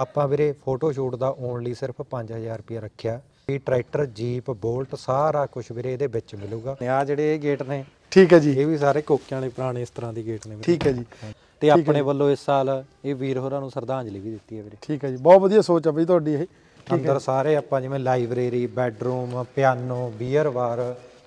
ਆਪਾਂ ਵੀਰੇ photo shoot ਦਾ only ਸਿਰਫ 5000 ਰੁਪਏ ਰੱਖਿਆ ਇਹ ਟਰੈਕਟਰ ਜੀਪ ਬੋਲਟ ਸਾਰਾ ਕੁਝ ਵੀਰੇ ਇਹਦੇ ਵਿੱਚ ਮਿਲੂਗਾ ਆ ਜਿਹੜੇ ਇਹ ਗੇਟ ਨੇ ਠੀਕ ਹੈ ਜੀ ਇਹ ਵੀ ਸਾਰੇ ਕੋਕਿਆਂ ਵਾਲੇ ਪੁਰਾਣੇ ਇਸ ਤਰ੍ਹਾਂ ਦੇ ਗੇਟ ਨੇ ਠੀਕ ਹੈ ਜੀ ਤੇ ਆਪਣੇ ਵੱਲੋਂ ਇਸ ਸਾਲ ਇਹ ਵੀਰ ਹੋਰਾਂ ਨੂੰ ਸ਼ਰਧਾਂਜਲੀ ਵੀ ਦਿੱਤੀ ਹੈ ਵੀਰੇ ਠੀਕ ਹੈ ਜੀ ਬਹੁਤ ਵਧੀਆ ਸੋਚ ਆ ਬਈ ਤੁਹਾਡੀ ਇਹ ਅੰਦਰ ਸਾਰੇ ਆਪਾਂ ਜਿਵੇਂ library bedroom piano beer bar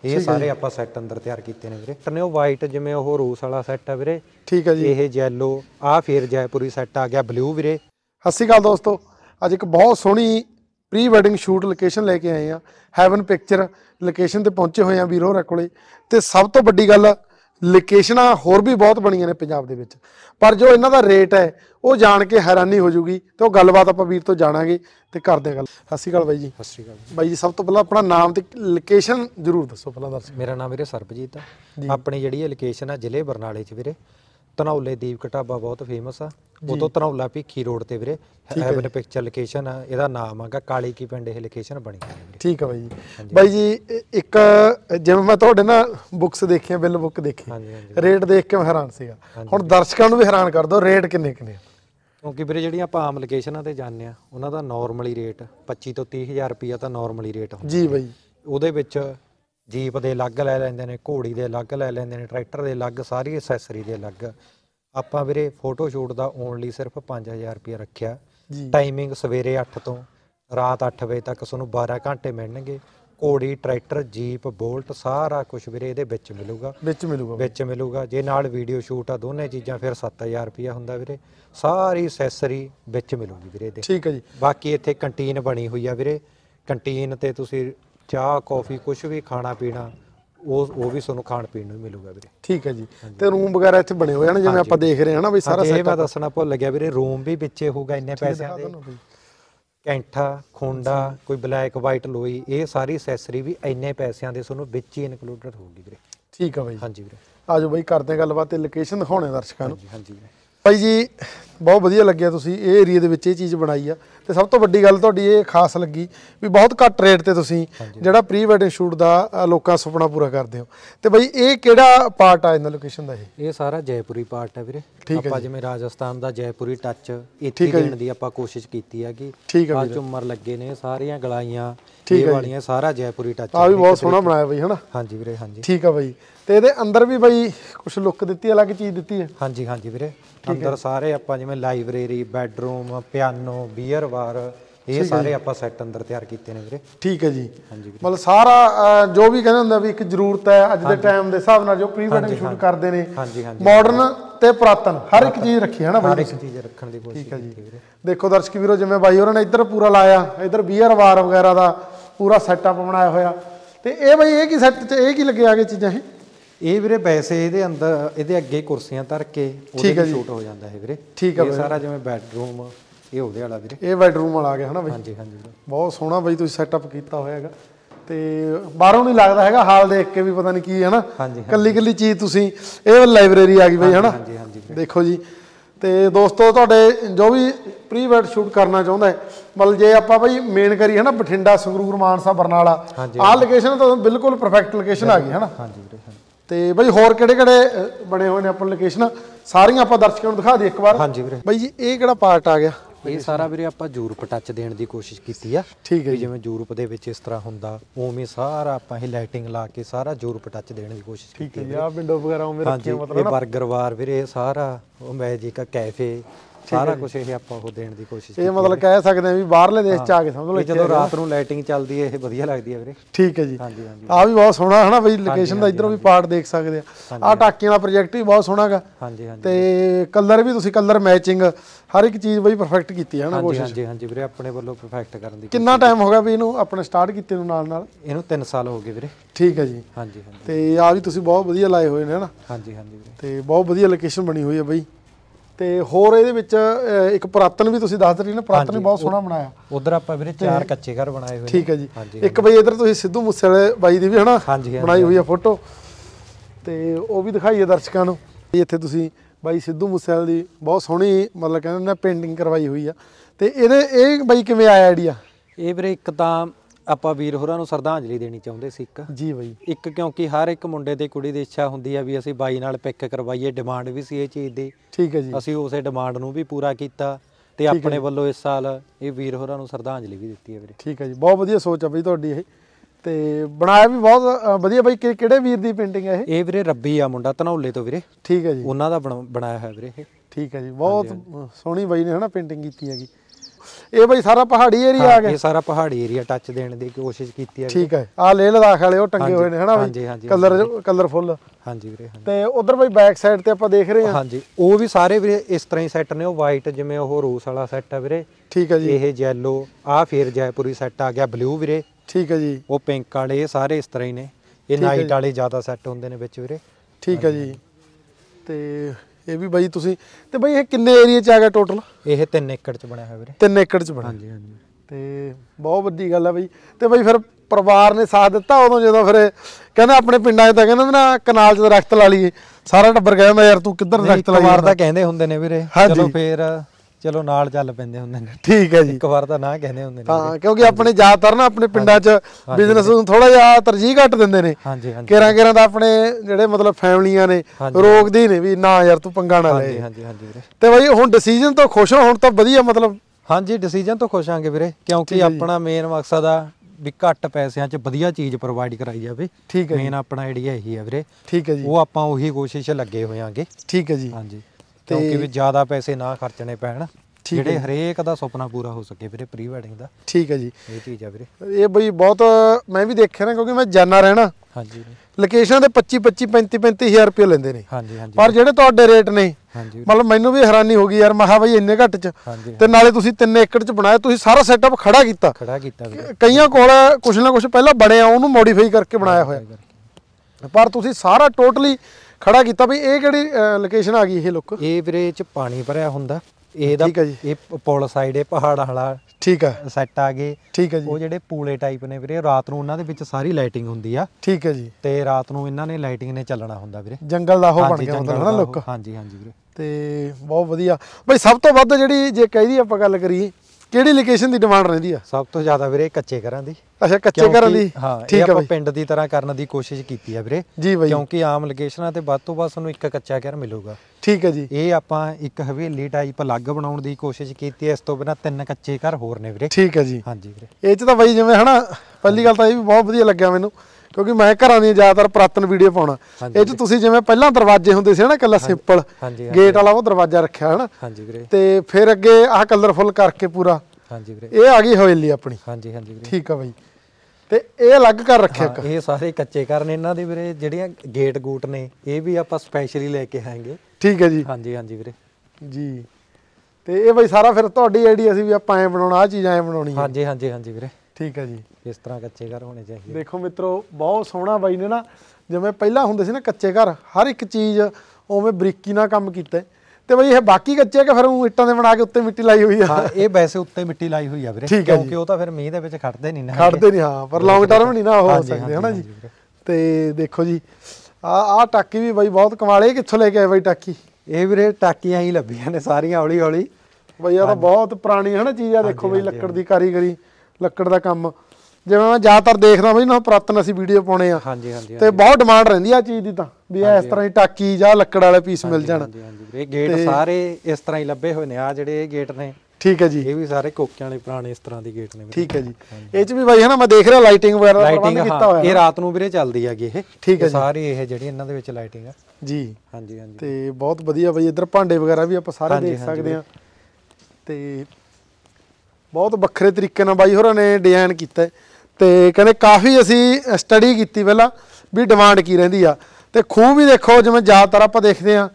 ਇਹ ਸਾਰੇ ਆਪਾਂ ਸੈੱਟ ਅੰਦਰ ਤਿਆਰ ਕੀਤੇ ਨੇ ਵੀਰੇ ਟਨੇ ਉਹ ਵਾਈਟ ਜਿਵੇਂ ਉਹ ਰੂਸ ਵਾਲਾ ਸੈੱਟ ਆ ਵੀਰੇ ਠੀਕ ਹੈ ਜੀ ਇਹ ਜੈਲੋ ਆ ਫੇਰ ਜੈਪੁਰੀ ਸੈੱਟ ਆ ਗਿਆ ਬਲੂ ਵੀਰੇ ਸਤਿ ਸ਼੍ਰੀ ਅਕਾਲ ਦੋਸਤੋ ਅੱਜ ਇੱਕ ਬਹੁਤ ਸੋਹਣੀ ਪ੍ਰੀ ਵੈਡਿੰਗ ਸ਼ੂਟ ਲੋਕੇਸ਼ਨ ਲੈ ਕੇ ਆਏ ਆ ਹੈਵਨ ਪਿਕਚਰ ਲੋਕੇਸ਼ਨ ਤੇ ਪਹੁੰਚੇ ਹੋਏ ਆ ਵੀਰੋ ਰਾ ਕੋਲੇ ਤੇ ਸਭ ਤੋਂ ਵੱਡੀ ਗੱਲ ਲੋਕੇਸ਼ਨਾਂ ਹੋਰ ਵੀ ਬਹੁਤ ਬਣੀਆਂ ਨੇ ਪੰਜਾਬ ਦੇ ਵਿੱਚ ਪਰ ਜੋ ਇਹਨਾਂ ਦਾ ਰੇਟ ਹੈ ਉਹ ਜਾਣ ਕੇ ਹੈਰਾਨੀ ਹੋ ਜੂਗੀ ਤੇ ਉਹ ਗੱਲਬਾਤ ਆਪਾਂ ਵੀਰ ਤੋਂ ਜਾਣਾਂਗੇ ਤੇ ਕਰਦੇ ਗੱਲ ਸਤਿ ਸ਼੍ਰੀ ਅਕਾਲ ਬਾਈ ਜੀ ਸਤਿ ਸ਼੍ਰੀ ਅਕਾਲ ਬਾਈ ਜੀ ਸਭ ਤੋਂ ਪਹਿਲਾਂ ਆਪਣਾ ਨਾਮ ਤੇ ਲੋਕੇਸ਼ਨ ਜ਼ਰੂਰ ਦੱਸੋ ਪਹਿਲਾਂ ਦਰਸ਼ਕ ਮੇਰਾ ਨਾਮ ਵੀਰੇ ਸਰਪਜੀਤ ਆ ਆਪਣੀ ਜਿਹੜੀ ਇਹ ਲੋਕੇਸ਼ਨ ਆ ਜ਼ਿਲ੍ਹੇ ਬਰਨਾਲੇ 'ਚ ਵੀਰੇ ਤਨੌਲੇ ਦੀਪ ਘਟਾਬਾ ਬਹੁਤ ਫੇਮਸ ਆ ਉਤੋਂ ਤਨੌਲਾ ਪੀਖੀ ਰੋਡ ਤੇ ਵੀਰੇ ਹੈਵਨ ਪਿਕਚਰ ਲੋਕੇਸ਼ਨ ਆ ਇਹਦਾ ਨਾਮ ਆਗਾ ਕਾਲੀ ਕੀ ਪਿੰਡ ਇਹ ਲੋਕੇਸ਼ਨ ਬਣੀ ਹੈ ਠੀਕ ਆ ਬਾਈ ਜੀ ਬਾਈ ਜੀ ਇੱਕ ਜਿਵੇਂ ਮੈਂ ਤੁਹਾਡੇ ਨਾਲ ਬੁੱਕਸ ਦੇਖੇ ਬਿੱਲ ਬੁੱਕ ਦੇਖੀ ਰੇਟ ਦੇਖ ਕੇ ਮੈਂ ਹੈਰਾਨ ਸੀਗਾ ਹੁਣ ਦਰਸ਼ਕਾਂ ਨੂੰ ਵੀ ਹੈਰਾਨ ਕਰ ਦੋ ਰੇਟ ਕਿੰਨੇ ਕਿੰਨੇ ਕਿਉਂਕਿ ਵੀਰੇ ਜਿਹੜੀਆਂ ਆਪਾਂ ਆਮ ਲੋਕੇਸ਼ਨਾਂ ਤੇ ਜਾਂਦੇ ਆ ਉਹਨਾਂ ਦਾ ਨਾਰਮਲੀ ਰੇਟ 25 ਤੋਂ 30000 ਰੁਪਿਆ ਤਾਂ ਨਾਰਮਲੀ ਰੇਟ ਹੁੰਦਾ ਜੀ ਬਾਈ ਉਹਦੇ ਵਿੱਚ ਜੀਪ ਦੇ ਅਲੱਗ ਲੈ ਲੈਂਦੇ ਨੇ ਘੋੜੀ ਦੇ ਅਲੱਗ ਲੈ ਲੈਂਦੇ ਨੇ ਟਰੈਕਟਰ ਦੇ ਅਲੱਗ ਸਾਰੀ ਐਸੈਸਰੀ ਦੇ ਅਲੱਗ ਆਪਾਂ ਵੀਰੇ ਫੋਟੋ ਸ਼ੂਟ ਦਾ ਓਨਲੀ ਸਿਰਫ 5000 ਰੁਪਏ ਰੱਖਿਆ ਟਾਈਮਿੰਗ ਸਵੇਰੇ 8 ਤੋਂ ਰਾਤ 8 ਵਜੇ ਤੱਕ ਤੁਹਾਨੂੰ 12 ਘੰਟੇ ਮਿਲਣਗੇ ਘੋੜੀ ਟਰੈਕਟਰ ਜੀਪ ਬੋਲਟ ਸਾਰਾ ਕੁਝ ਵੀਰੇ ਇਹਦੇ ਵਿੱਚ ਮਿਲੂਗਾ ਵਿੱਚ ਮਿਲੂਗਾ ਵਿੱਚ ਮਿਲੂਗਾ ਜੇ ਨਾਲ ਵੀਡੀਓ ਸ਼ੂਟ ਆ ਦੋਨੇ ਚੀਜ਼ਾਂ ਫਿਰ 7000 ਰੁਪਏ ਹੁੰਦਾ ਵੀਰੇ ਸਾਰੀ ਐਸੈਸਰੀ ਵਿੱਚ ਮਿਲੂਗੀ ਵੀਰੇ ਇਹਦੇ ਠੀਕ ਹੈ ਜੀ ਬਾਕੀ ਇੱਥੇ ਕੰਟੀਨ ਬਣੀ ਹੋਈ ਆ ਵੀਰੇ ਕੰਟੀਨ ਤੇ ਤੁਸੀਂ ਚਾਹ ਕਾਫੀ ਕੁਝ ਵੀ ਖਾਣਾ ਪੀਣਾ ਉਹ ਉਹ ਵੀ ਤੁਹਾਨੂੰ ਖਾਣ ਪੀਣ ਨੂੰ ਮਿਲੂਗਾ ਵੀਰੇ ਠੀਕ ਹੈ ਜੀ ਤੇ ਰੂਮ ਵਗੈਰਾ ਇੱਥੇ ਬਣੇ ਹੋਏ ਹਨ ਜਿਵੇਂ ਆਪਾਂ ਦੇਖ ਰਹੇ ਹਾਂ ਨਾ ਵੀ ਸਾਰਾ ਸੈਟ ਮੈਂ ਦੱਸਣਾ ਭੁੱਲ ਗਿਆ ਵੀਰੇ ਰੂਮ ਵੀ ਵਿੱਚੇ ਹੋਊਗਾ ਇੰਨੇ ਪੈਸਿਆਂ ਦੇ ਕੈਂਠਾ ਖੁੰਡਾ ਕੋਈ ਬਲੈਕ ਵਾਈਟ ਲੋਈ ਇਹ ਸਾਰੀ ਐਕਸੈਸਰੀ ਵੀ ਇੰਨੇ ਪੈਸਿਆਂ ਦੇ ਤੁਹਾਨੂੰ ਵਿੱਚ ਹੀ ਇਨਕਲੂਡਡ ਹੋਊਗੀ ਵੀਰੇ ਠੀਕ ਹੈ ਬਾਈ ਹਾਂਜੀ ਵੀਰੇ ਆਜੋ ਬਾਈ ਕਰਦੇ ਗੱਲਬਾਤ ਤੇ ਲੋਕੇਸ਼ਨ ਦਿਖਾਉਣੇ ਦਰਸ਼ਕਾਂ ਨੂੰ ਹਾਂਜੀ ਹਾਂਜੀ ਭਾਈ ਜੀ ਬਹੁਤ ਵਧੀਆ ਲੱਗਿਆ ਤੁਸੀਂ ਇਹ ਏਰੀਆ ਦੇ ਵਿੱਚ ਇਹ ਚੀਜ਼ ਬਣਾਈ ਆ ਤੇ ਸਭ ਤੋਂ ਵੱਡੀ ਗੱਲ ਤੁਹਾਡੀ ਇਹ ਖਾਸ ਲੱਗੀ ਵੀ ਬਹੁਤ ਘੱਟ ਰੇਟ ਤੇ ਤੁਸੀਂ ਜਿਹੜਾ ਪ੍ਰੀ ਵੈਡਿੰਗ ਸ਼ੂਟ ਦਾ ਲੋਕਾਂ ਸੁਪਨਾ ਪੂਰਾ ਕਰਦੇ ਹੋ ਤੇ ਭਾਈ ਇਹ ਕਿਹੜਾ ਪਾਰਟ ਆ ਇਹਨਾਂ ਲੋਕੇਸ਼ਨ ਦਾ ਇਹ ਇਹ ਸਾਰਾ ਜੈਪੁਰੀ ਪਾਰਟ ਆ ਵੀਰੇ ਆਪਾਂ ਜਿਵੇਂ ਰਾਜਸਥਾਨ ਦਾ ਜੈਪੁਰੀ ਟੱਚ ਇੱਥੇ ਦੇਣ ਦੀ ਆਪਾਂ ਕੋਸ਼ਿਸ਼ ਕੀਤੀ ਆ ਕਿ ਚ ਉਮਰ ਲੱਗੇ ਨੇ ਸਾਰੀਆਂ ਗਲਾਈਆਂ ਇਹ ਵਾਲੀਆਂ ਸਾਰਾ ਜੈਪੁਰੀ ਟੱਚ ਆ ਵੀ ਬਹੁਤ ਸੋਹਣਾ ਬਣਾਇਆ ਬਈ ਹਨਾ ਹਾਂਜੀ ਵੀਰੇ ਹਾਂਜੀ ਠੀਕ ਆ ਬਈ ਤੇ ਇਹਦੇ ਅੰਦਰ ਵੀ ਬਈ ਕੁਝ ਲੁੱਕ ਦਿੱਤੀ ਹੈ ਅਲੱਗ ਚੀਜ਼ ਦਿੱਤੀ ਹੈ ਹਾਂਜੀ ਹਾਂਜੀ ਵੀਰੇ ਅੰਦਰ ਸਾਰੇ ਆਪਾਂ ਜਿਵੇਂ library bedroom piano beer bar ਇਹ ਸਾਰੇ ਆਪਾਂ ਸੈੱਟ ਅੰਦਰ ਤਿਆਰ ਕੀਤੇ ਨੇ ਵੀਰੇ ਠੀਕ ਹੈ ਜੀ ਹਾਂਜੀ ਮਤਲਬ ਸਾਰਾ ਜੋ ਵੀ ਕਹਿੰਦੇ ਹੁੰਦਾ ਵੀ ਇੱਕ ਜ਼ਰੂਰਤ ਹੈ ਅੱਜ ਦੇ ਟਾਈਮ ਦੇ ਹਿਸਾਬ ਨਾਲ ਜੋ ਪ੍ਰੀ ਵੈਡਿੰਗ ਸ਼ੂਟ ਕਰਦੇ ਨੇ ਮਾਡਰਨ ਤੇ ਪ੍ਰਾਤਨ ਹਰ ਇੱਕ ਚੀਜ਼ ਰੱਖੀ ਹੈ ਨਾ ਬਾਈ ਹਰ ਇੱਕ ਚੀਜ਼ ਰੱਖਣ ਦੀ ਕੋਸ਼ਿਸ਼ ਠੀਕ ਹੈ ਜੀ ਦੇਖੋ ਦਰਸ਼ਕ ਵੀਰੋ ਜਿਵੇਂ ਬਾਈ ਉਹਨਾਂ ਨੇ ਇੱਧਰ ਪੂਰਾ ਲਾਇਆ ਇੱਧਰ ਬੀਅਰ ਬਾਰ ਵਗੈਰਾ ਦਾ ਪੂਰਾ ਸੈਟਅਪ ਬਣਾਇਆ ਹੋਇਆ ਤੇ ਇਹ ਬਾਈ ਇਹ ਕੀ ਸੈਟ ਤੇ ਇਹ ਕੀ ਲੱਗਿਆ ਆਗੇ ਚੀਜ਼ਾਂ ਇਹ ਇਹ ਵੀਰੇ ਵੈਸੇ ਇਹਦੇ ਅੰਦਰ ਇਹਦੇ ਅੱਗੇ ਕੁਰਸੀਆਂ ਧਰ ਕੇ ਉਹਦੇ ਵੀ ਸ਼ੂਟ ਹੋ ਜਾਂਦਾ ਹੈ ਵੀਰੇ ਠੀਕ ਹੈ ਇਹ ਸਾਰਾ ਜਿਵੇਂ ਬੈਡਰੂਮ ਇਹ ਉਹਦੇ ਵਾਲਾ ਵੀਰੇ ਇਹ ਬੈਡਰੂਮ ਵਾਲਾ ਆ ਗਿਆ ਹਨਾ ਬਈ ਹਾਂਜੀ ਹਾਂਜੀ ਬਹੁਤ ਸੋਹਣਾ ਬਈ ਤੁਸੀਂ ਸੈਟਅਪ ਕੀਤਾ ਹੋਇਆ ਹੈਗਾ ਤੇ ਬਾਹਰੋਂ ਨਹੀਂ ਲੱਗਦਾ ਹੈਗਾ ਹਾਲ ਦੇਖ ਕੇ ਵੀ ਪਤਾ ਨਹੀਂ ਕੀ ਹੈ ਨਾ ਕੱਲੀ ਕੱਲੀ ਚੀਜ਼ ਤੁਸੀਂ ਇਹ ਲਾਇਬ੍ਰੇਰੀ ਆ ਗਈ ਬਈ ਹਨਾ ਹਾਂਜੀ ਹਾਂਜੀ ਦੇਖੋ ਜੀ ਤੇ ਦੋਸਤੋ ਤੁਹਾਡੇ ਜੋ ਵੀ ਪ੍ਰੀ ਵੈਡ ਸ਼ੂਟ ਕਰਨਾ ਚਾਹੁੰਦਾ ਹੈ ਮਤਲਬ ਜੇ ਆਪਾਂ ਬਈ ਮੇਨ ਕਰੀ ਹੈ ਨਾ ਬਠਿੰਡਾ ਸੰਗਰੂਰ ਮਾਨਸਾ ਬਰਨਾਲਾ ਆਹ ਲੋਕੇਸ਼ਨ ਤਾਂ ਬਿਲਕੁਲ ਪਰਫੈਕਟ ਲੋਕੇਸ਼ਨ ਆ ਗਈ ਹੈ ਨਾ ਹਾਂਜੀ ਵੀਰੇ ਤੇ ਬਾਈ ਹੋਰ ਕਿਹੜੇ ਕਿਹੜੇ ਬਣੇ ਹੋਏ ਨੇ ਆਪਣ ਲੋਕੇਸ਼ਨ ਸਾਰੀਆਂ ਆਪਾਂ ਦਰਸ਼ਕਾਂ ਨੂੰ ਦਿਖਾ ਦੇ ਇੱਕ ਵਾਰ ਹਾਂਜੀ ਵੀਰੇ ਬਾਈ ਜੀ ਇਹ ਕਿਹੜਾ ਪਾਰਟ ਆ ਗਿਆ ਇਹ ਸਾਰਾ ਵੀਰੇ ਆਪਾਂ ਯੂਰਪ ਟੱਚ ਦੇਣ ਦੀ ਕੋਸ਼ਿਸ਼ ਕੀਤੀ ਆ ਠੀਕ ਹੈ ਜਿਵੇਂ ਯੂਰਪ ਦੇ ਵਿੱਚ ਇਸ ਤਰ੍ਹਾਂ ਹੁੰਦਾ ਉਵੇਂ ਸਾਰਾ ਆਪਾਂ ਇਹ ਲਾਈਟਿੰਗ ਲਾ ਕੇ ਸਾਰਾ ਯੂਰਪ ਟੱਚ ਦੇਣ ਦੀ ਕੋਸ਼ਿਸ਼ ਕੀਤੀ ਹੈ ਠੀਕ ਹੈ ਆ ਵਿੰਡੋ ਵਗੈਰਾ ਉਵੇਂ ਰੱਖੀ ਮਤਲਬ ਇਹ ਬਰਗਰ ਵਾਰ ਵੀਰੇ ਸਾਰਾ ਉਹ ਮੈਜਿਕ ਕੈਫੇ ਸਾਰਾ ਕੁਝ ਇਹ ਆਪਾਂ ਉਹ ਦੇਣ ਦੀ ਕੋਸ਼ਿਸ਼ ਇਹ ਮਤਲਬ ਕਹਿ ਸਕਦੇ ਆ ਵੀ ਬਾਹਰਲੇ ਦੇਸ਼ ਚ ਆ ਕੇ ਸਮਝ ਲਓ ਜਦੋਂ ਰਾਤ ਨੂੰ ਲਾਈਟਿੰਗ ਚੱਲਦੀ ਹੈ ਇਹ ਵਧੀਆ ਲੱਗਦੀ ਹੈ ਵੀਰੇ ਠੀਕ ਹੈ ਜੀ ਹਾਂਜੀ ਹਾਂਜੀ ਆ ਵੀ ਬਹੁਤ ਸੋਹਣਾ ਹਨਾ ਬਈ ਲੋਕੇਸ਼ਨ ਦਾ ਇਧਰੋਂ ਵੀ ਪਾਰਟ ਦੇਖ ਸਕਦੇ ਆ ਆ ਟਾਕੀਆਂ ਦਾ ਪ੍ਰੋਜੈਕਟ ਵੀ ਬਹੁਤ ਸੋਹਣਾ ਹੈਗਾ ਹਾਂਜੀ ਹਾਂਜੀ ਤੇ ਕਲਰ ਵੀ ਤੁਸੀਂ ਕਲਰ ਮੈਚਿੰਗ ਹਰ ਇੱਕ ਚੀਜ਼ ਬਈ ਪਰਫੈਕਟ ਕੀਤੀ ਹੈ ਨਾ ਕੋਸ਼ਿਸ਼ ਹਾਂਜੀ ਹਾਂਜੀ ਵੀਰੇ ਆਪਣੇ ਵੱਲੋਂ ਪਰਫੈਕਟ ਕਰਨ ਦੀ ਕਿੰਨਾ ਟਾਈਮ ਹੋ ਗਿਆ ਵੀ ਇਹਨੂੰ ਆਪਣੇ ਸਟਾਰਟ ਕੀਤੇ ਨੂੰ ਨਾਲ ਨਾਲ ਇਹਨੂੰ 3 ਸਾਲ ਹੋ ਗਏ ਵੀਰੇ ਠੀਕ ਹੈ ਜੀ ਹਾਂਜੀ ਹਾਂਜੀ ਤੇ ਆ ਵੀ ਤੁਸੀਂ ਬਹੁਤ ਵਧੀਆ ਲਾਏ ਹੋਏ ਨੇ ਹਨਾ ਹਾਂਜੀ ਹਾਂਜੀ ਤੇ ਬਹੁਤ ਵਧੀਆ ਲੋਕੇਸ਼ਨ ਬਣੀ ਹੋਈ ਹੈ ਬਈ ਤੇ ਹੋਰ ਇਹਦੇ ਵਿੱਚ ਇੱਕ ਪ੍ਰਾਤਨ ਵੀ ਤੁਸੀਂ ਦੱਸ ਦਿੱਤੀ ਨਾ ਪ੍ਰਾਤਨ ਵੀ ਬਹੁਤ ਸੋਹਣਾ ਬਣਾਇਆ ਉਧਰ ਆਪਾਂ ਵੀਰੇ ਚਾਰ ਕੱਚੇ ਘਰ ਬਣਾਏ ਹੋਏ ਨੇ ਠੀਕ ਹੈ ਜੀ ਇੱਕ ਬਈ ਇਧਰ ਤੁਸੀਂ ਸਿੱਧੂ ਵਾਲੇ ਬਾਈ ਦੀ ਵੀ ਹਨਾ ਬਣਾਈ ਹੋਈ ਆ ਫੋਟੋ ਤੇ ਉਹ ਵੀ ਦਿਖਾਈਏ ਦਰਸ਼ਕਾਂ ਨੂੰ ਇੱਥੇ ਤੁਸੀਂ ਬਾਈ ਸਿੱਧੂ ਵਾਲੇ ਦੀ ਬਹੁਤ ਸੋਹਣੀ ਮਤਲਬ ਕਹਿੰਦੇ ਨੇ ਪੇਂਟਿੰਗ ਕਰਵਾਈ ਹੋਈ ਆ ਤੇ ਇਹਦੇ ਇਹ ਬਾਈ ਕਿਵੇਂ ਆਇਆ ਆਈਡੀਆ ਇਹ ਵੀਰੇ ਇੱਕ ਤਾਂ ਆਪਾਂ ਵੀਰ ਹੋਰਾਂ ਨੂੰ ਸਰਧਾਂਜਲੀ ਦੇਣੀ ਚਾਹੁੰਦੇ ਸੀ ਇੱਕ ਜੀ ਬਾਈ ਇੱਕ ਕਿਉਂਕਿ ਹਰ ਇੱਕ ਮੁੰਡੇ ਤੇ ਕੁੜੀ ਦੀ ਇੱਛਾ ਹੁੰਦੀ ਆ ਵੀ ਅਸੀਂ ਬਾਈ ਨਾਲ ਪਿਕ ਕਰਵਾਈਏ ਡਿਮਾਂਡ ਵੀ ਸੀ ਇਹ ਚੀਜ਼ ਦੀ ਠੀਕ ਹੈ ਜੀ ਅਸੀਂ ਉਸੇ ਡਿਮਾਂਡ ਨੂੰ ਵੀ ਪੂਰਾ ਕੀਤਾ ਤੇ ਆਪਣੇ ਵੱਲੋਂ ਇਸ ਸਾਲ ਇਹ ਵੀਰ ਹੋਰਾਂ ਨੂੰ ਸਰਧਾਂਜਲੀ ਵੀ ਦਿੱਤੀ ਹੈ ਵੀਰੇ ਠੀਕ ਹੈ ਜੀ ਬਹੁਤ ਵਧੀਆ ਸੋਚ ਆ ਬਈ ਤੁਹਾਡੀ ਇਹ ਤੇ ਬਣਾਇਆ ਵੀ ਬਹੁਤ ਵਧੀਆ ਬਾਈ ਕਿਹੜੇ ਵੀਰ ਦੀ ਪੇਂਟਿੰਗ ਹੈ ਇਹ ਇਹ ਵੀਰੇ ਰੱਬੀ ਆ ਮੁੰਡਾ ਧਨੌਲੇ ਤੋਂ ਵੀਰੇ ਠੀਕ ਹੈ ਜੀ ਉਹਨਾਂ ਦਾ ਬਣਾਇਆ ਹੋਇਆ ਵੀਰੇ ਇਹ ਠੀਕ ਹੈ ਜੀ ਬਹੁਤ ਸੋਹਣੀ ਬਾਈ ਨੇ ਹਨਾ ਪੇਂਟਿੰਗ ਕੀਤੀ ਹੈਗੀ ਇਹ ਬਈ ਸਾਰਾ ਪਹਾੜੀ ਏਰੀਆ ਆ ਗਿਆ ਇਹ ਸਾਰਾ ਪਹਾੜੀ ਏਰੀਆ ਟੱਚ ਦੇਣ ਦੀ ਕੋਸ਼ਿਸ਼ ਕੀਤੀ ਆ ਠੀਕ ਹੈ ਆ ਲੇ ਲਦਾਖ ਵਾਲੇ ਉਹ ਟੰਗੇ ਹੋਏ ਨੇ ਹਨਾ ਬਈ ਕਲਰ ਕਲਰਫੁੱਲ ਹਾਂਜੀ ਵੀਰੇ ਤੇ ਉਧਰ ਬਈ ਬੈਕ ਸਾਈਡ ਤੇ ਆਪਾਂ ਦੇਖ ਰਹੇ ਹਾਂ ਹਾਂਜੀ ਉਹ ਵੀ ਸਾਰੇ ਵੀਰੇ ਇਸ ਤਰ੍ਹਾਂ ਹੀ ਸੈੱਟ ਨੇ ਉਹ ਵਾਈਟ ਜਿਵੇਂ ਉਹ ਰੂਸ ਵਾਲਾ ਸੈੱਟ ਆ ਵੀਰੇ ਠੀਕ ਹੈ ਜੀ ਇਹ ਜੈਲੋ ਆ ਫੇਰ ਜੈਪੁਰੀ ਸੈੱਟ ਆ ਗਿਆ ਬਲੂ ਵੀਰੇ ਠੀਕ ਹੈ ਜੀ ਉਹ ਪਿੰਕ ਵਾਲੇ ਸਾਰੇ ਇਸ ਤਰ੍ਹਾਂ ਹੀ ਨੇ ਇਹ ਨਾਈਟ ਵਾਲੇ ਜ਼ਿਆਦਾ ਸੈੱਟ ਹੁੰਦੇ ਨੇ ਵਿੱਚ ਵੀਰੇ ਠੀਕ ਹੈ ਜੀ ਤੇ ਇਹ ਵੀ ਬਾਈ ਤੁਸੀਂ ਤੇ ਬਾਈ ਇਹ ਕਿੰਨੇ ਏਰੀਆ ਚ ਆ ਗਿਆ ਟੋਟਲ ਇਹ 3 ਏਕੜ ਚ ਬਣਿਆ ਹੋਇਆ ਵੀਰੇ 3 ਏਕੜ ਚ ਬਣਿਆ ਹਾਂਜੀ ਹਾਂਜੀ ਤੇ ਬਹੁਤ ਵੱਡੀ ਗੱਲ ਆ ਬਾਈ ਤੇ ਬਾਈ ਫਿਰ ਪਰਿਵਾਰ ਨੇ ਸਾਥ ਦਿੱਤਾ ਉਦੋਂ ਜਦੋਂ ਫਿਰ ਕਹਿੰਦਾ ਆਪਣੇ ਪਿੰਡਾਂ 'ਚ ਤਾਂ ਕਹਿੰਦਾ ਨਾ ਕਨਾਲ 'ਚ ਦਰਖਤ ਲਾ ਲਈਏ ਸਾਰਾ ਟੱਬਰ ਕਹਿੰਦਾ ਯਾਰ ਤੂੰ ਕਿੱਧਰ ਦਰਖਤ ਲਾਈ ਮਾਰਦਾ ਕਹਿੰਦੇ ਹੁੰਦੇ ਨੇ ਵੀਰੇ ਚਲੋ ਫੇਰ ਚਲੋ ਨਾਲ ਚੱਲ ਪੈਂਦੇ ਹੁੰਦੇ ਨੇ ਠੀਕ ਹੈ ਜੀ ਇੱਕ ਵਾਰ ਤਾਂ ਨਾ ਕਹਿੰਦੇ ਹੁੰਦੇ ਨੇ ਹਾਂ ਕਿਉਂਕਿ ਆਪਣੇ ਜ਼ਿਆਦਾਤਰ ਨਾ ਆਪਣੇ ਪਿੰਡਾਂ 'ਚ ਬਿਜ਼ਨਸ ਨੂੰ ਥੋੜਾ ਜਿਹਾ ਤਰਜੀਹ ਘੱਟ ਦਿੰਦੇ ਨੇ ਹਾਂਜੀ ਹਾਂਜੀ ਕਿਰਾਂ ਕਿਰਾਂ ਦਾ ਆਪਣੇ ਜਿਹੜੇ ਮਤਲਬ ਫੈਮਲੀਆਂ ਨੇ ਰੋਕਦੇ ਨੇ ਵੀ ਨਾ ਯਾਰ ਤੂੰ ਪੰਗਾ ਨਾ ਲੈ ਹਾਂਜੀ ਹਾਂਜੀ ਹਾਂਜੀ ਵੀਰੇ ਤੇ ਬਾਈ ਹੁਣ ਡਿਸੀਜਨ ਤੋਂ ਖੁਸ਼ ਹੋ ਹੁਣ ਤਾਂ ਵਧੀਆ ਮਤਲਬ ਹਾਂਜੀ ਡਿਸੀਜਨ ਤੋਂ ਖੁਸ਼ ਆਂਗੇ ਵੀਰੇ ਕਿਉਂਕਿ ਆਪਣਾ ਮੇਨ ਮਕਸਦ ਆ ਵੀ ਘੱਟ ਪੈਸਿਆਂ 'ਚ ਵਧੀਆ ਚੀਜ਼ ਪ੍ਰੋਵਾਈਡ ਕਰਾਈ ਜਾਵੇ ਠੀਕ ਹੈ ਮੇਨ ਆਪਣਾ ਆਈਡੀਆ ਇਹੀ ਹੈ ਵੀਰੇ ਠੀਕ ਹੈ ਜੀ ਉਹ ਆਪਾਂ ਉਹੀ ਕੋਸ਼ਿਸ਼ ਲੱਗੇ ਹੋਇਆਂਗੇ ਠੀਕ ਹੈ ਜੀ ਹਾਂਜੀ ਕਿਉਂਕਿ ਵੀ ਜ਼ਿਆਦਾ ਪੈਸੇ ਨਾ ਖਰਚਣੇ ਪੈਣ ਜਿਹੜੇ ਹਰੇਕ ਦਾ ਸੁਪਨਾ ਪੂਰਾ ਹੋ ਸਕੇ ਵੀਰੇ ਪ੍ਰੀ ਵੈਡਿੰਗ ਦਾ ਠੀਕ ਹੈ ਜੀ ਇਹ ਚੀਜ਼ ਆ ਵੀਰੇ ਇਹ ਬਈ ਬਹੁਤ ਮੈਂ ਵੀ ਦੇਖਿਆ ਨਾ ਕਿਉਂਕਿ ਮੈਂ ਜਾਣਾ ਰਹਿਣਾ ਹਾਂਜੀ ਲੋਕੇਸ਼ਨਾਂ ਦੇ 25 25 35 35000 ਰੁਪਏ ਲੈਂਦੇ ਨੇ ਹਾਂਜੀ ਹਾਂਜੀ ਪਰ ਜਿਹੜੇ ਤੁਹਾਡੇ ਰੇਟ ਨੇ ਹਾਂਜੀ ਮਤਲਬ ਮੈਨੂੰ ਵੀ ਹੈਰਾਨੀ ਹੋ ਗਈ ਯਾਰ ਮਹਾ ਬਈ ਇੰਨੇ ਘੱਟ ਚ ਤੇ ਨਾਲੇ ਤੁਸੀਂ 3 ਏਕੜ ਚ ਬਣਾਇਆ ਤੁਸੀਂ ਸਾਰਾ ਸੈਟਅਪ ਖੜਾ ਕੀਤਾ ਖੜਾ ਕੀਤਾ ਕਈਆਂ ਕੋਲ ਕੁਛ ਨਾ ਕੁਛ ਪਹਿਲਾਂ ਬਣਿਆ ਉਹਨੂੰ ਮੋਡੀਫਾਈ ਕਰਕੇ ਬਣਾਇਆ ਹੋਇਆ ਪਰ ਤੁਸੀਂ ਸਾਰਾ ਟੋਟਲੀ ਖੜਾ ਕੀਤਾ ਵੀ ਇਹ ਕਿਹੜੀ ਲੋਕੇਸ਼ਨ ਆ ਗਈ ਇਹ ਲੁੱਕ ਇਹ ਵੀਰੇ ਚ ਪਾਣੀ ਭਰਿਆ ਹੁੰਦਾ ਇਹਦਾ ਇਹ ਪੁਲ ਸਾਈਡ ਇਹ ਪਹਾੜ ਵਾਲਾ ਠੀਕ ਆ ਸੈੱਟ ਆ ਗਏ ਠੀਕ ਆ ਜੀ ਉਹ ਜਿਹੜੇ ਪੂਲੇ ਟਾਈਪ ਨੇ ਵੀਰੇ ਰਾਤ ਨੂੰ ਉਹਨਾਂ ਦੇ ਵਿੱਚ ਸਾਰੀ ਲਾਈਟਿੰਗ ਹੁੰਦੀ ਆ ਠੀਕ ਆ ਜੀ ਤੇ ਰਾਤ ਨੂੰ ਇਹਨਾਂ ਨੇ ਲਾਈਟਿੰਗ ਨੇ ਚੱਲਣਾ ਹੁੰਦਾ ਵੀਰੇ ਜੰਗਲ ਦਾ ਉਹ ਬਣ ਗਿਆ ਹੁੰਦਾ ਨਾ ਲੁੱਕ ਹਾਂਜੀ ਹਾਂਜੀ ਵੀਰੇ ਤੇ ਬਹੁਤ ਵਧੀਆ ਬਈ ਸਭ ਤੋਂ ਵੱਧ ਜਿਹੜੀ ਜੇ ਕਹੀ ਦੀ ਆਪਾਂ ਗੱਲ ਕਰੀਏ ਕਿਹੜੀ ਲੋਕੇਸ਼ਨ ਦੀ ਡਿਮਾਂਡ ਰਹਿੰਦੀ ਆ ਸਭ ਤੋਂ ਜ਼ਿਆਦਾ ਵੀਰੇ ਕੱਚੇ ਘਰਾਂ ਦੀ ਅੱਛਾ ਕੱਚੇ ਘਰਾਂ ਦੀ ਹਾਂ ਇਹ ਆਪਾਂ ਪਿੰਡ ਦੀ ਤਰ੍ਹਾਂ ਕਰਨ ਦੀ ਕੋਸ਼ਿਸ਼ ਕੀਤੀ ਆ ਵੀਰੇ ਜੀ ਬਾਈ ਕਿਉਂਕਿ ਆਮ ਲੋਕੇਸ਼ਨਾਂ ਤੇ ਵੱਧ ਤੋਂ ਵੱਧ ਤੁਹਾਨੂੰ ਇੱਕ ਕੱਚਾ ਘਰ ਮਿਲੂਗਾ ਠੀਕ ਹੈ ਜੀ ਇਹ ਆਪਾਂ ਇੱਕ ਹਵੇਲੀ ਟਾਈਪ ਅਲੱਗ ਬਣਾਉਣ ਦੀ ਕੋਸ਼ਿਸ਼ ਕੀਤੀ ਐ ਇਸ ਤੋਂ ਬਿਨਾ ਤਿੰਨ ਕੱਚੇ ਘਰ ਹੋਰ ਨੇ ਵੀਰੇ ਠੀਕ ਹੈ ਜੀ ਹਾਂਜੀ ਵੀਰੇ ਇਹ ਚ ਤਾਂ ਬਾਈ ਜਿਵੇਂ ਹਨਾ ਪਹਿਲੀ ਗੱਲ ਤਾਂ ਇਹ ਵੀ ਬਹੁਤ ਵਧੀਆ ਲੱਗਿਆ ਮੈਨੂੰ ਕਿਉਂਕਿ ਮੈਂ ਘਰਾਂ ਦੀ ਜ਼ਿਆਦਾਤਰ ਪ੍ਰਾਤਨ ਵੀਡੀਓ ਪਾਉਣਾ ਇਹ ਚ ਤੁਸੀਂ ਜਿਵੇਂ ਪਹਿਲਾਂ ਦਰਵਾਜ਼ੇ ਹੁੰਦੇ ਸੀ ਨਾ ਕੱਲਾ ਸਿੰਪਲ ਗੇਟ ਵਾਲਾ ਉਹ ਦਰਵਾਜ਼ਾ ਰੱਖਿਆ ਹਨ ਹਾਂਜੀ ਵੀਰੇ ਤੇ ਫਿਰ ਅੱਗੇ ਆਹ ਕਲਰਫੁੱਲ ਕਰਕੇ ਪੂਰਾ ਹਾਂਜੀ ਵੀਰੇ ਇਹ ਆ ਗਈ ਹਵੇਲੀ ਆਪਣੀ ਹਾਂਜੀ ਹਾਂਜੀ ਵੀਰੇ ਠੀਕ ਆ ਬਾਈ ਤੇ ਇਹ ਅਲੱਗ ਕਰ ਰੱਖਿਆ ਇੱਕ ਇਹ ਸਾਰੇ ਕੱਚੇ ਘਰ ਨੇ ਇਹਨਾਂ ਦੇ ਵੀਰੇ ਜਿਹੜੀਆਂ ਗੇਟ ਗੂਟ ਨੇ ਇਹ ਵੀ ਆਪਾਂ ਸਪੈਸ਼ਲੀ ਲੈ ਕੇ ਆਏਗੇ ਠੀਕ ਹੈ ਜੀ ਹਾਂਜੀ ਹਾਂਜੀ ਵੀਰੇ ਜੀ ਤੇ ਇਹ ਬਈ ਸਾਰਾ ਫਿਰ ਤੁਹਾਡੀ ਆਈਡੀਆ ਸੀ ਵੀ ਆਪਾਂ ਐ ਬਣਾਉਣਾ ਆ ਚੀਜ਼ ਐ ਬਣਾਉਣੀ ਹਾਂਜੀ ਹਾਂਜੀ ਹਾਂਜੀ ਵੀਰੇ ਠੀਕ ਹੈ ਜੀ ਇਸ ਤਰ੍ਹਾਂ ਕੱਚੇ ਘਰ ਹੋਣੇ ਚਾਹੀਦੇ ਦੇਖੋ ਮਿੱਤਰੋ ਬਹੁਤ ਸੋਹਣਾ ਬਾਈ ਨੇ ਨਾ ਜਿਵੇਂ ਪਹਿਲਾਂ ਹੁੰਦੇ ਸੀ ਨਾ ਕੱਚੇ ਘਰ ਹਰ ਇੱਕ ਚੀਜ਼ ਉਵੇਂ ਬਰੀਕੀ ਨਾਲ ਕੰਮ ਕੀਤਾ ਤੇ ਬਈ ਇਹ ਬਾਕੀ ਕੱਚੇ ਕਿ ਫਿਰ ਉਹ ਇੱਟਾਂ ਦੇ ਬਣਾ ਕੇ ਉੱਤੇ ਮਿੱਟੀ ਲਾਈ ਹੋਈ ਆ ਹਾਂ ਇਹ ਵੈਸੇ ਉੱਤੇ ਮਿੱਟੀ ਲਾਈ ਹੋਈ ਆ ਵੀਰੇ ਕਿਉਂਕਿ ਉਹ ਤਾਂ ਫਿਰ ਮੀਂਹ ਦੇ ਵਿੱਚ ਖੜਦੇ ਨਹੀਂ ਨਾ ਖੜਦੇ ਨਹੀਂ ਹਾਂ ਪਰ ਲੌਂਗ ਟਰਮ ਨਹੀਂ ਨਾ ਹੋ ਸਕਦੇ ਹਨਾ ਜੀ ਤੇ ਦੇਖੋ ਜੀ ਆ ਆ ਟਾਕੀ ਵੀ ਬਾਈ ਬਹੁਤ ਕਮਾਲੇ ਕਿੱਥੋਂ ਲੈ ਕੇ ਆਏ ਬਾਈ ਟਾਕੀ ਇਹ ਵੀਰੇ ਟਾਕੀਆਂ ਹੀ ਲੱਭੀਆਂ ਨੇ ਸਾਰੀਆਂ ਹੌਲੀ ਹੌਲੀ ਬਈ ਆ ਤਾਂ ਬਹੁਤ ਪੁਰਾਣੀ ਹਨਾ ਚੀਜ਼ ਆ ਦੇਖੋ ਬਈ ਲੱਕੜ ਦੀ ਕਾਰੀਗਰੀ ਲੱਕੜ ਦਾ ਕੰਮ ਜਿਵੇਂ ਮੈਂ ਜ਼ਿਆਦਾਤਰ ਦੇਖਦਾ ਬਈ ਨਾ ਪ੍ਰਤਨ ਅਸੀਂ ਵੀਡੀਓ ਪਾਉਣੇ ਆ ਹਾਂਜੀ ਹਾਂਜੀ ਤੇ ਬਹੁਤ ਡਿਮਾਂਡ ਰਹਿੰਦੀ ਆ ਚੀਜ਼ ਦੀ ਤਾਂ ਵੀ ਇਸ ਤਰ੍ਹਾਂ ਦੀ ਟਾਕੀ ਜਾਂ ਲੱਕੜ ਵਾਲੇ ਪੀਸ ਮਿਲ ਜਾਣ ਹਾਂਜੀ ਇਹ ਗੇਟ ਸਾਰੇ ਇਸ ਤਰ੍ਹਾਂ ਹੀ ਲੱਭੇ ਹੋਏ ਨੇ ਆ ਜਿਹੜੇ ਇਹ ਗੇਟ ਨੇ ਠੀਕ ਹੈ ਜੀ ਇਹ ਵੀ ਸਾਰੇ ਕੋਕਿਆਂ ਵਾਲੇ ਪੁਰਾਣੇ ਇਸ ਤਰ੍ਹਾਂ ਦੇ ਗੇਟ ਨੇ ਠੀਕ ਹੈ ਜੀ ਇਹ ਚ ਵੀ ਬਾਈ ਹਨਾ ਮੈਂ ਦੇਖ ਰਿਹਾ ਲਾਈਟਿੰਗ ਵਗੈਰਾ ਦਾ ਪ੍ਰਬੰਧ ਕੀਤਾ ਹੋਇਆ ਇਹ ਰਾਤ ਨੂੰ ਵੀਰੇ ਚੱਲਦੀ ਹੈਗੀ ਇਹ ਠੀਕ ਹੈ ਸਾਰੇ ਇਹ ਜਿਹੜੀ ਇਹਨਾਂ ਦੇ ਵਿੱਚ ਲਾਈਟਿੰਗ ਆ ਜੀ ਹਾਂਜੀ ਹਾਂਜੀ ਤੇ ਬਹੁਤ ਵਧੀਆ ਬਾਈ ਇੱਧਰ ਭਾਂਡੇ ਵਗੈਰਾ ਵੀ ਆਪਾਂ ਸਾਰੇ ਦੇਖ ਸਕਦੇ ਆ ਤੇ ਬਹੁਤ ਵੱਖਰੇ ਤਰੀਕੇ ਨਾਲ ਬਾਈ ਹੋਰਾਂ ਨੇ ਡਿਜ਼ਾਈਨ ਕੀਤਾ ਤੇ ਕਹਿੰਦੇ ਕਾਫੀ ਅਸੀਂ ਸਟੱਡੀ ਕੀਤੀ ਪਹਿਲਾਂ ਵੀ ਡਿਮਾਂਡ ਕੀ ਰਹਿੰਦੀ ਆ ਤੇ ਖੂਹ ਵੀ ਦੇਖੋ ਜਿਵੇਂ ਜ਼ਿਆਦਾਤਰ ਆਪਾਂ ਦੇਖਦੇ ਆ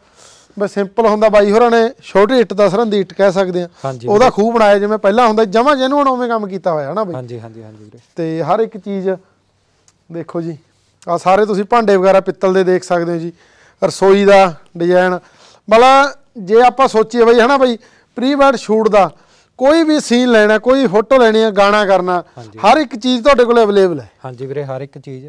ਬਸ ਸਿੰਪਲ ਹੁੰਦਾ ਬਾਈ ਹੋਰਾਂ ਨੇ ਛੋਟੀ ਇੱਟ ਦਾ ਸਰੰਦੀ ਇੱਟ ਕਹਿ ਸਕਦੇ ਆ ਉਹਦਾ ਖੂਹ ਬਣਾਇਆ ਜਿਵੇਂ ਪਹਿਲਾਂ ਹੁੰਦਾ ਜਮਾ ਜੈਨੂਨ ਉਵੇਂ ਕੰਮ ਕੀਤਾ ਹੋਇਆ ਹਨਾ ਬਾਈ ਹਾਂਜੀ ਹਾਂਜੀ ਹਾਂਜੀ ਤੇ ਹਰ ਇੱਕ ਚੀਜ਼ ਦੇਖੋ ਜੀ ਆ ਸਾਰੇ ਤੁਸੀਂ ਭਾਂਡੇ ਵਗੈਰਾ ਪਿੱਤਲ ਦੇ ਦੇਖ ਸਕਦੇ ਹੋ ਜੀ ਰਸੋਈ ਦਾ ਡਿਜ਼ਾਈਨ ਮਤਲਬ ਜੇ ਆਪਾਂ ਸੋਚੀਏ ਬਈ ਹਨਾ ਬਈ ਪ੍ਰੀ ਵੈਡ ਸ਼ੂਟ ਦਾ ਕੋਈ ਵੀ ਸੀਨ ਲੈਣਾ ਕੋਈ ਫੋਟੋ ਲੈਣੀ ਹੈ ਗਾਣਾ ਕਰਨਾ ਹਰ ਇੱਕ ਚੀਜ਼ ਤੁਹਾਡੇ ਕੋਲ ਅਵੇਲੇਬਲ ਹੈ ਹਾਂਜੀ ਵੀਰੇ ਹਰ ਇੱਕ ਚੀਜ਼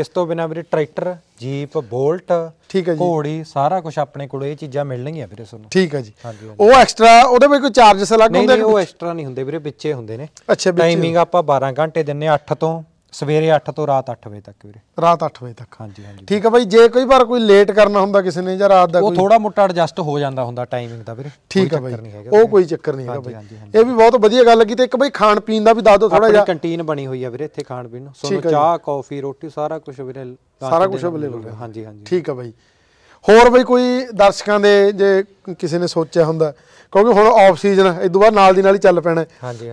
ਇਸ ਤੋਂ ਬਿਨਾ ਵੀਰੇ ਟਰੈਕਟਰ ਜੀਪ ਬੋਲਟ ਠੀਕ ਹੈ ਜੀ ਘੋੜੀ ਸਾਰਾ ਕੁਝ ਆਪਣੇ ਕੋਲ ਇਹ ਚੀਜ਼ਾਂ ਮਿਲਣਗੀਆਂ ਵੀਰੇ ਤੁਹਾਨੂੰ ਠੀਕ ਹੈ ਜੀ ਉਹ ਐਕਸਟਰਾ ਉਹਦੇ ਵਿੱਚ ਕੋਈ ਚਾਰਜਸ ਅਲੱਗ ਹੁੰਦੇ ਨੇ ਉਹ ਐਕਸਟਰਾ ਨਹੀਂ ਹੁੰਦੇ ਵੀਰੇ ਵਿੱਚੇ ਹੁੰਦੇ ਨੇ ਅੱਛਾ ਟਾਈਮਿੰਗ ਆਪਾਂ 12 ਘੰਟੇ ਦਿੰਨੇ 8 ਤੋਂ ਸਵੇਰੇ 8 ਤੋਂ ਰਾਤ 8 ਵਜੇ ਤੱਕ ਵੀਰੇ ਰਾਤ 8 ਵਜੇ ਤੱਕ ਹਾਂਜੀ ਹਾਂਜੀ ਠੀਕ ਹੈ ਬਾਈ ਜੇ ਕੋਈ ਵਾਰ ਕੋਈ ਲੇਟ ਕਰਨਾ ਹੁੰਦਾ ਕਿਸੇ ਨੇ ਜਾਂ ਰਾਤ ਦਾ ਕੋਈ ਉਹ ਥੋੜਾ ਮੋਟਾ ਐਡਜਸਟ ਹੋ ਜਾਂਦਾ ਹੁੰਦਾ ਟਾਈਮਿੰਗ ਦਾ ਵੀਰੇ ਠੀਕ ਹੈ ਬਾਈ ਉਹ ਕੋਈ ਚੱਕਰ ਨਹੀਂ ਹੈਗਾ ਬਾਈ ਇਹ ਵੀ ਬਹੁਤ ਵਧੀਆ ਗੱਲ ਲੱਗੀ ਤੇ ਇੱਕ ਬਾਈ ਖਾਣ ਪੀਣ ਦਾ ਵੀ ਦੱਸ ਦਿਓ ਥੋੜਾ ਜਿਹਾ ਆਪਣੀ ਕੰਟੀਨ ਬਣੀ ਹੋਈ ਆ ਵੀਰੇ ਇੱਥੇ ਖਾਣ ਪੀਣ ਨੂੰ ਸੋਨੂੰ ਚਾਹ ਕਾਫੀ ਰੋਟੀ ਸਾਰਾ ਕੁਝ ਵੀਰੇ ਸਾਰਾ ਕੁਝ ਅਵੇਲੇਬਲ ਹੈ ਹਾਂਜੀ ਹਾਂਜੀ ਠੀਕ ਹੈ ਬਾਈ ਹੋਰ ਬਈ ਕੋਈ ਦਰਸ਼ਕਾਂ ਦੇ ਜੇ ਕਿਸੇ ਨੇ ਸੋਚਿਆ ਹੁੰਦਾ ਕਿਉਂਕਿ ਹੁਣ ਆਫ ਸੀਜ਼ਨ ਇਸ ਤੋਂ ਬਾਅਦ ਨਾਲ ਦੀ ਨਾਲ ਹੀ ਚੱਲ ਪੈਣਾ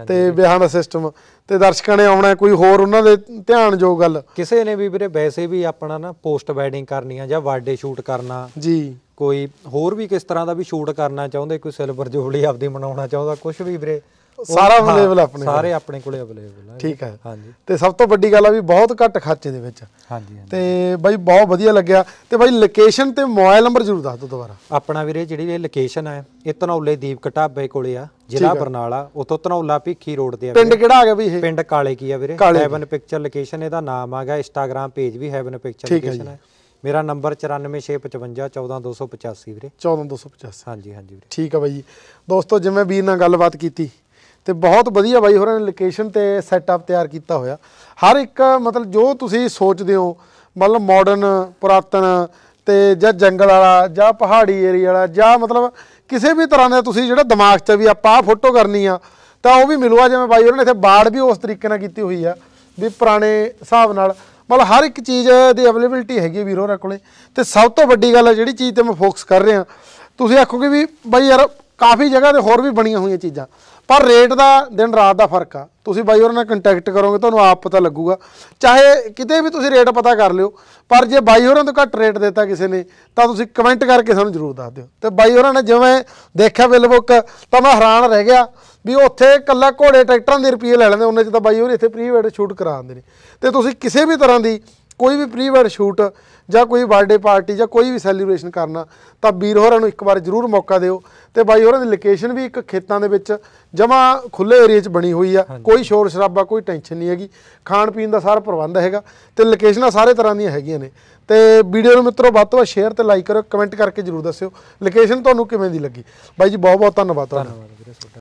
ਤੇ ਵਿਆਹਾਂ ਦਾ ਸਿਸਟਮ ਤੇ ਦਰਸ਼ਕਾਂ ਨੇ ਆਉਣਾ ਕੋਈ ਹੋਰ ਉਹਨਾਂ ਦੇ ਧਿਆਨ ਜੋ ਗੱਲ ਕਿਸੇ ਨੇ ਵੀ ਵੀਰੇ ਵੈਸੇ ਵੀ ਆਪਣਾ ਨਾ ਪੋਸਟ ਵੈਡਿੰਗ ਕਰਨੀ ਆ ਜਾਂ ਬਰਥਡੇ ਸ਼ੂਟ ਕਰਨਾ ਜੀ ਕੋਈ ਹੋਰ ਵੀ ਕਿਸ ਤਰ੍ਹਾਂ ਦਾ ਵੀ ਸ਼ੂਟ ਕਰਨਾ ਚਾਹੁੰਦੇ ਕੋਈ ਸਿਲਵਰ ਜੋਲੀ ਆਪਦੀ ਮਨਾਉਣਾ ਚਾਹੁੰਦਾ ਕੁਝ ਵੀ ਵੀਰੇ ਸਾਰਾ ਅਵੇਲੇਬਲ ਆਪਣੇ ਸਾਰੇ ਆਪਣੇ ਕੋਲੇ ਅਵੇਲੇਬਲ ਹੈ ਠੀਕ ਹੈ ਹਾਂਜੀ ਤੇ ਸਭ ਤੋਂ ਵੱਡੀ ਗੱਲ ਆ ਵੀ ਬਹੁਤ ਘੱਟ ਖਰਚੇ ਦੇ ਵਿੱਚ ਹਾਂਜੀ ਤੇ ਬਾਈ ਬਹੁਤ ਵਧੀਆ ਲੱਗਿਆ ਤੇ ਬਾਈ ਲੋਕੇਸ਼ਨ ਤੇ ਮੋਬਾਈਲ ਨੰਬਰ ਜ਼ਰੂਰ ਦੱਸ ਦਿਓ ਦੁਬਾਰਾ ਆਪਣਾ ਵੀਰੇ ਜਿਹੜੀ ਇਹ ਲੋਕੇਸ਼ਨ ਹੈ ਇਹ ਤਨੌਲੇ ਦੀਪ ਘਟਾਬੇ ਕੋਲੇ ਆ ਜ਼ਿਲ੍ਹਾ ਬਰਨਾਲਾ ਉਤੋਂ ਤਨੌਲਾ ਭੀਖੀ ਰੋਡ ਤੇ ਆ ਪਿੰਡ ਕਿਹੜਾ ਆ ਗਿਆ ਵੀ ਇਹ ਪਿੰਡ ਕਾਲੇ ਕੀ ਆ ਵੀਰੇ ਹੈਵਨ ਪਿਕਚਰ ਲੋਕੇਸ਼ਨ ਇਹਦਾ ਨਾਮ ਆਗਾ ਇੰਸਟਾਗ੍ਰam ਪੇਜ ਵੀ ਹੈਵਨ ਪਿਕਚਰ ਲੋਕੇਸ਼ਨ ਹੈ ਮੇਰਾ ਨੰਬਰ 9465514285 ਵੀਰੇ 14285 ਹਾਂਜੀ ਹਾਂਜੀ ਵੀਰੇ ਠੀਕ ਆ ਬਾਈ ਦੋਸਤੋ ਜਿਵੇਂ ਵੀਰ ਨਾਲ ਗੱਲਬਾਤ ਕੀਤੀ ਤੇ ਬਹੁਤ ਵਧੀਆ ਬਾਈ ਹੋਰਾਂ ਨੇ ਲੋਕੇਸ਼ਨ ਤੇ ਸੈਟਅਪ ਤਿਆਰ ਕੀਤਾ ਹੋਇਆ ਹਰ ਇੱਕ ਮਤਲਬ ਜੋ ਤੁਸੀਂ ਸੋਚਦੇ ਹੋ ਮਤਲਬ ਮਾਡਰਨ ਪੁਰਾਤਨ ਤੇ ਜਾਂ ਜੰਗਲ ਵਾਲਾ ਜਾਂ ਪਹਾੜੀ ਏਰੀਆ ਵਾਲਾ ਜਾਂ ਮਤਲਬ ਕਿਸੇ ਵੀ ਤਰ੍ਹਾਂ ਦਾ ਤੁਸੀਂ ਜਿਹੜਾ ਦਿਮਾਗ 'ਚ ਵੀ ਆਪਾਂ ਫੋਟੋ ਕਰਨੀ ਆ ਤਾਂ ਉਹ ਵੀ ਮਿਲੂਗਾ ਜਿਵੇਂ ਬਾਈ ਉਹਨਾਂ ਨੇ ਇੱਥੇ ਬਾੜ ਵੀ ਉਸ ਤਰੀਕੇ ਨਾਲ ਕੀਤੀ ਹੋਈ ਆ ਵੀ ਪੁਰਾਣੇ ਹਿਸਾਬ ਨਾਲ ਮਤਲਬ ਹਰ ਇੱਕ ਚੀਜ਼ ਦੀ ਅਵੇਲੇਬਿਲਟੀ ਹੈਗੀ ਵੀਰੋ ਰ ਕੋਲੇ ਤੇ ਸਭ ਤੋਂ ਵੱਡੀ ਗੱਲ ਜਿਹੜੀ ਚੀਜ਼ ਤੇ ਮੈਂ ਫੋਕਸ ਕਰ ਰਿਹਾ ਤੁਸੀਂ ਆਖੋਗੇ ਵੀ ਬਾਈ ਯਾਰ ਕਾਫੀ ਜਗ੍ਹਾ ਤੇ ਹੋਰ ਵੀ ਬਣੀਆਂ ਹੋਈਆਂ ਚੀਜ਼ਾਂ ਪਰ ਰੇਟ ਦਾ ਦਿਨ ਰਾਤ ਦਾ ਫਰਕ ਆ ਤੁਸੀਂ ਬਾਈ ਹੋਰ ਨਾਲ ਕੰਟੈਕਟ ਕਰੋਗੇ ਤੁਹਾਨੂੰ ਆਪ ਪਤਾ ਲੱਗੂਗਾ ਚਾਹੇ ਕਿਤੇ ਵੀ ਤੁਸੀਂ ਰੇਟ ਪਤਾ ਕਰ ਲਿਓ ਪਰ ਜੇ ਬਾਈ ਹੋਰਾਂ ਤੋਂ ਘੱਟ ਰੇਟ ਦਿੱਤਾ ਕਿਸੇ ਨੇ ਤਾਂ ਤੁਸੀਂ ਕਮੈਂਟ ਕਰਕੇ ਸਾਨੂੰ ਜ਼ਰੂਰ ਦੱਸ ਦਿਓ ਤੇ ਬਾਈ ਹੋਰਾਂ ਨੇ ਜਿਵੇਂ ਦੇਖਿਆ ਬਿੱਲ ਬੁੱਕ ਤਾਂ ਮੈਂ ਹੈਰਾਨ ਰਹਿ ਗਿਆ ਵੀ ਉੱਥੇ ਇਕੱਲਾ ਘੋੜੇ ਟਰੈਕਟਰਾਂ ਦੇ ਰੁਪਏ ਲੈ ਲੈਂਦੇ ਉਹਨੇ ਚ ਤਾਂ ਬਾਈ ਹੋਰ ਇੱਥੇ ਪ੍ਰੀ ਵੇਡ ਸ਼ੂਟ ਕਰਾਉਂਦੇ ਨੇ ਤੇ ਤੁਸੀਂ ਕਿਸੇ ਵੀ ਤਰ੍ਹਾਂ ਦੀ ਕੋਈ ਵੀ ਪ੍ਰੀ ਵੈਡ ਸ਼ੂਟ ਜਾਂ ਕੋਈ ਬਰਥਡੇ ਪਾਰਟੀ ਜਾਂ ਕੋਈ ਵੀ ਸੈਲੀਬ੍ਰੇਸ਼ਨ ਕਰਨਾ ਤਾਂ ਵੀਰ ਹੋਰਾਂ ਨੂੰ ਇੱਕ ਵਾਰ ਜ਼ਰੂਰ ਮੌਕਾ ਦਿਓ ਤੇ ਬਾਈ ਹੋਰਾਂ ਦੀ ਲੋਕੇਸ਼ਨ ਵੀ ਇੱਕ ਖੇਤਾਂ ਦੇ ਵਿੱਚ ਜਮਾ ਖੁੱਲੇ ਏਰੀਆ 'ਚ ਬਣੀ ਹੋਈ ਆ ਕੋਈ ਸ਼ੋਰ ਸ਼ਰਾਬਾ ਕੋਈ ਟੈਨਸ਼ਨ ਨਹੀਂ ਹੈਗੀ ਖਾਣ ਪੀਣ ਦਾ ਸਾਰਾ ਪ੍ਰਬੰਧ ਹੈਗਾ ਤੇ ਲੋਕੇਸ਼ਨਾਂ ਸਾਰੇ ਤਰ੍ਹਾਂ ਦੀਆਂ ਹੈਗੀਆਂ ਨੇ ਤੇ ਵੀਡੀਓ ਨੂੰ ਮਿੱਤਰੋ ਵੱਧ ਤੋਂ ਵੱਧ ਸ਼ੇਅਰ ਤੇ ਲਾਈਕ ਕਰੋ ਕਮੈਂਟ ਕਰਕੇ ਜ਼ਰੂਰ ਦੱਸਿਓ ਲੋਕੇਸ਼ਨ ਤੁਹਾਨੂੰ ਕਿਵੇਂ ਦੀ ਲੱਗੀ ਬਾਈ ਜੀ ਬਹੁਤ ਬਹੁਤ ਧੰਨਵਾਦ ਤੁਹਾਡਾ